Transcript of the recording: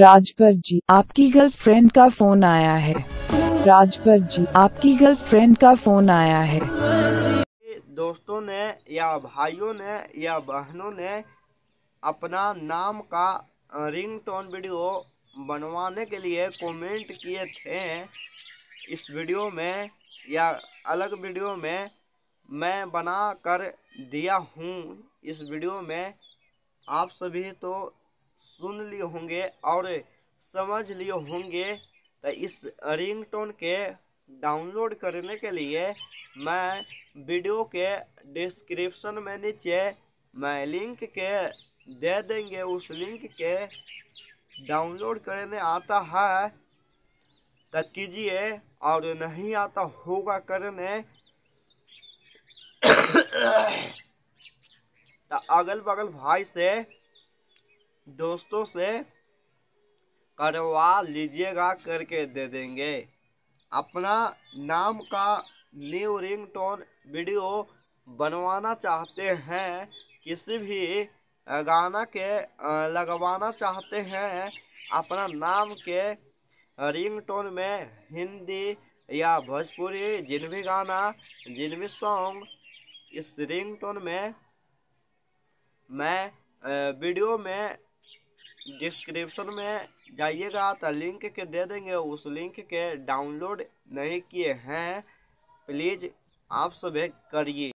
राजभर जी आपकी गर्लफ्रेंड का फोन आया है राजभर जी आपकी गर्लफ्रेंड का फोन आया है दोस्तों ने या भाइयों ने या बहनों ने अपना नाम का रिंगटोन वीडियो बनवाने के लिए कमेंट किए थे इस वीडियो में या अलग वीडियो में मैं बना कर दिया हूँ इस वीडियो में आप सभी तो सुन लिए होंगे और समझ लिए होंगे तो इस रिंगटोन के डाउनलोड करने के लिए मैं वीडियो के डिस्क्रिप्शन में नीचे मैं लिंक के दे देंगे उस लिंक के डाउनलोड करने आता है तो कीजिए और नहीं आता होगा करने तो अगल बगल भाई से दोस्तों से करवा लीजिएगा करके दे देंगे अपना नाम का न्यू रिंग टोन वीडियो बनवाना चाहते हैं किसी भी गाना के लगवाना चाहते हैं अपना नाम के रिंग टोन में हिंदी या भोजपुरी जिन भी गाना जिन भी सॉन्ग इस रिंग टोन में मैं वीडियो में डिस्क्रिप्शन में जाइएगा तो लिंक के दे देंगे उस लिंक के डाउनलोड नहीं किए हैं प्लीज़ आप सब करिए